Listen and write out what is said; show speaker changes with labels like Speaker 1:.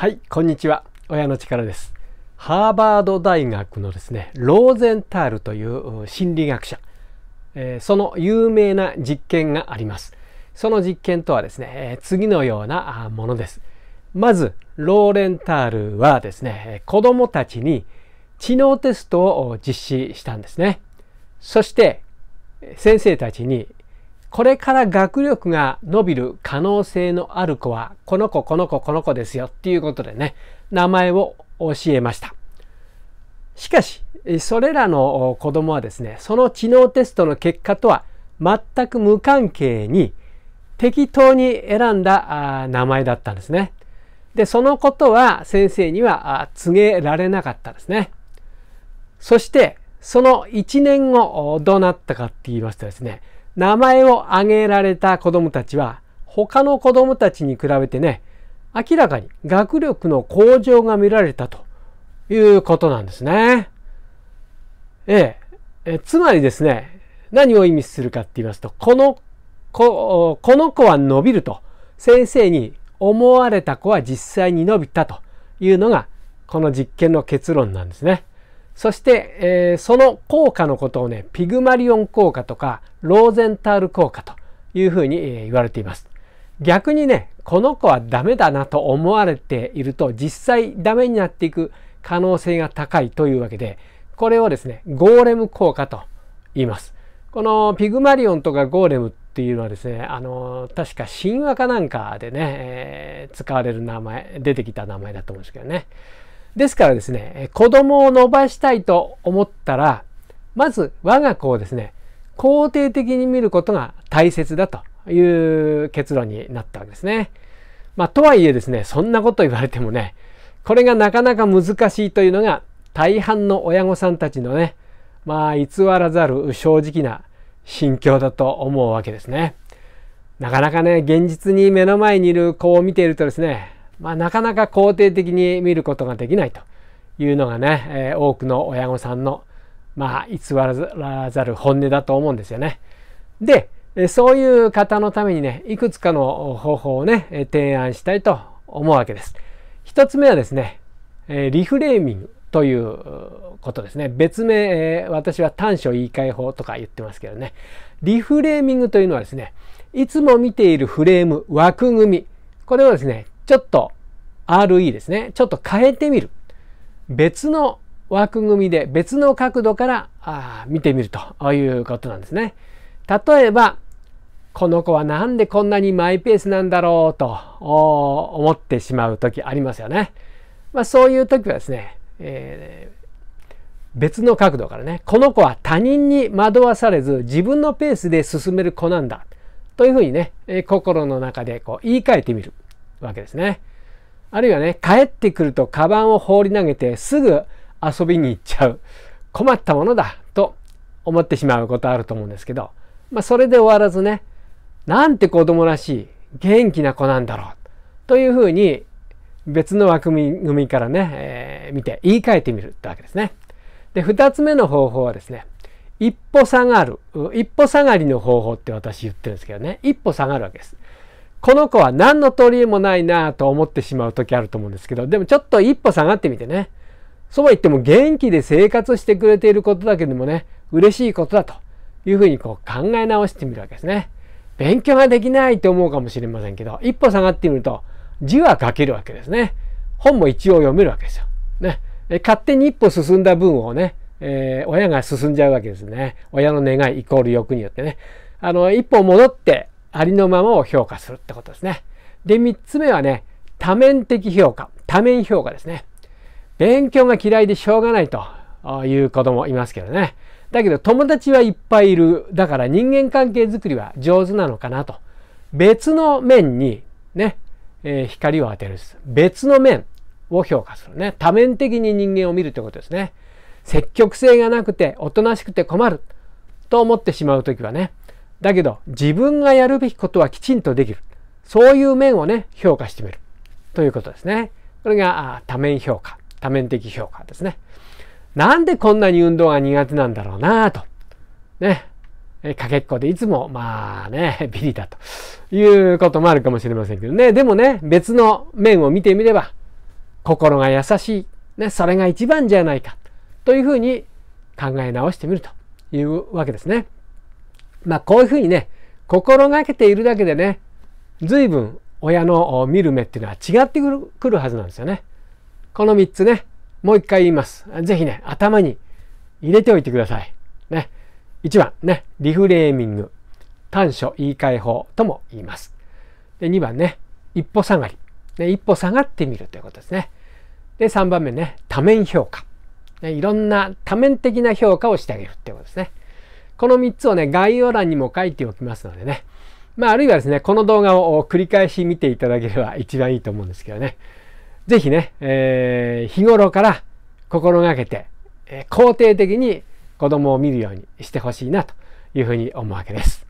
Speaker 1: はいこんにちは親の力ですハーバード大学のですねローゼンタールという心理学者、えー、その有名な実験がありますその実験とはですね、え次のようなものですまずローレンタールはですね子供たちに知能テストを実施したんですねそして先生たちにこれから学力が伸びる可能性のある子は、この子、この子、この子ですよっていうことでね、名前を教えました。しかし、それらの子供はですね、その知能テストの結果とは全く無関係に、適当に選んだ名前だったんですね。で、そのことは先生には告げられなかったですね。そして、その1年後、どうなったかって言いますとですね、名前を挙げられた子供たちは他の子供たちに比べてね明らかに学力の向上が見られたということなんですね。ええ、えつまりですね何を意味するかって言いますとこのこの子は伸びると先生に思われた子は実際に伸びたというのがこの実験の結論なんですね。そして、えー、その効果のことをね、ピグマリオン効果とか、ローゼンタール効果というふうに、えー、言われています。逆にね、この子はダメだなと思われていると、実際ダメになっていく可能性が高いというわけで、これをですね、ゴーレム効果と言います。このピグマリオンとかゴーレムっていうのはですね、あの、確か神話かなんかでね、えー、使われる名前、出てきた名前だと思うんですけどね。ですからですね、子供を伸ばしたいと思ったら、まず我が子をですね、肯定的に見ることが大切だという結論になったわけですね。まあ、とはいえですね、そんなこと言われてもね、これがなかなか難しいというのが大半の親御さんたちのね、まあ、偽らざる正直な心境だと思うわけですね。なかなかね、現実に目の前にいる子を見ているとですね、まあ、なかなか肯定的に見ることができないというのがね、えー、多くの親御さんの、まあ、偽らざる本音だと思うんですよね。で、そういう方のためにね、いくつかの方法をね、提案したいと思うわけです。一つ目はですね、リフレーミングということですね。別名、私は短所言い換え法とか言ってますけどね。リフレーミングというのはですね、いつも見ているフレーム、枠組み、これをですね、ちょっと RE ですね。ちょっと変えてみる。別の枠組みで別の角度からあ見てみるということなんですね。例えば、この子はなんでこんなにマイペースなんだろうと思ってしまう時ありますよね。まあ、そういう時はですね、えー、別の角度からね、この子は他人に惑わされず自分のペースで進める子なんだというふうにね、心の中でこう言い換えてみる。わけですね。あるいはね、帰ってくるとカバンを放り投げてすぐ遊びに行っちゃう。困ったものだと思ってしまうことあると思うんですけど、まあ、それで終わらずね、なんて子供らしい、元気な子なんだろう。というふうに別の枠組みからね、えー、見て言い換えてみるってわけですね。で、二つ目の方法はですね、一歩下がる、一歩下がりの方法って私言ってるんですけどね、一歩下がるわけです。この子は何の取り柄もないなと思ってしまう時あると思うんですけど、でもちょっと一歩下がってみてね。そうは言っても元気で生活してくれていることだけでもね、嬉しいことだというふうにこう考え直してみるわけですね。勉強ができないと思うかもしれませんけど、一歩下がってみると字は書けるわけですね。本も一応読めるわけですよ。ね。勝手に一歩進んだ分をね、えー、親が進んじゃうわけですね。親の願いイコール欲によってね。あの、一歩戻ってありのままを評価するってことですね。で、3つ目はね、多面的評価、多面評価ですね。勉強が嫌いでしょうがないという子供いますけどね。だけど友達はいっぱいいる。だから人間関係づくりは上手なのかなと。別の面にね、えー、光を当てる別の面を評価するね。多面的に人間を見るってことですね。積極性がなくておとなしくて困ると思ってしまう時はね、だけど自分がやるべきことはきちんとできる。そういう面をね、評価してみる。ということですね。これが多面評価、多面的評価ですね。なんでこんなに運動が苦手なんだろうなと。ね。かけっこでいつも、まあね、ビリだということもあるかもしれませんけどね。でもね、別の面を見てみれば、心が優しい。ね、それが一番じゃないか。というふうに考え直してみるというわけですね。まあ、こういうふうにね、心がけているだけでね、随分親の見る目っていうのは違ってくるはずなんですよね。この3つね、もう一回言います。ぜひね、頭に入れておいてください。ね。1番ね、リフレーミング。短所言い換え法とも言います。で、2番ね、一歩下がり。ね、一歩下がってみるということですね。で、3番目ね、多面評価。ね、いろんな多面的な評価をしてあげるということですね。この3つをね、概要欄にも書いておきますのでね。まあ、あるいはですね、この動画を繰り返し見ていただければ一番いいと思うんですけどね。ぜひね、えー、日頃から心がけて、えー、肯定的に子供を見るようにしてほしいなというふうに思うわけです。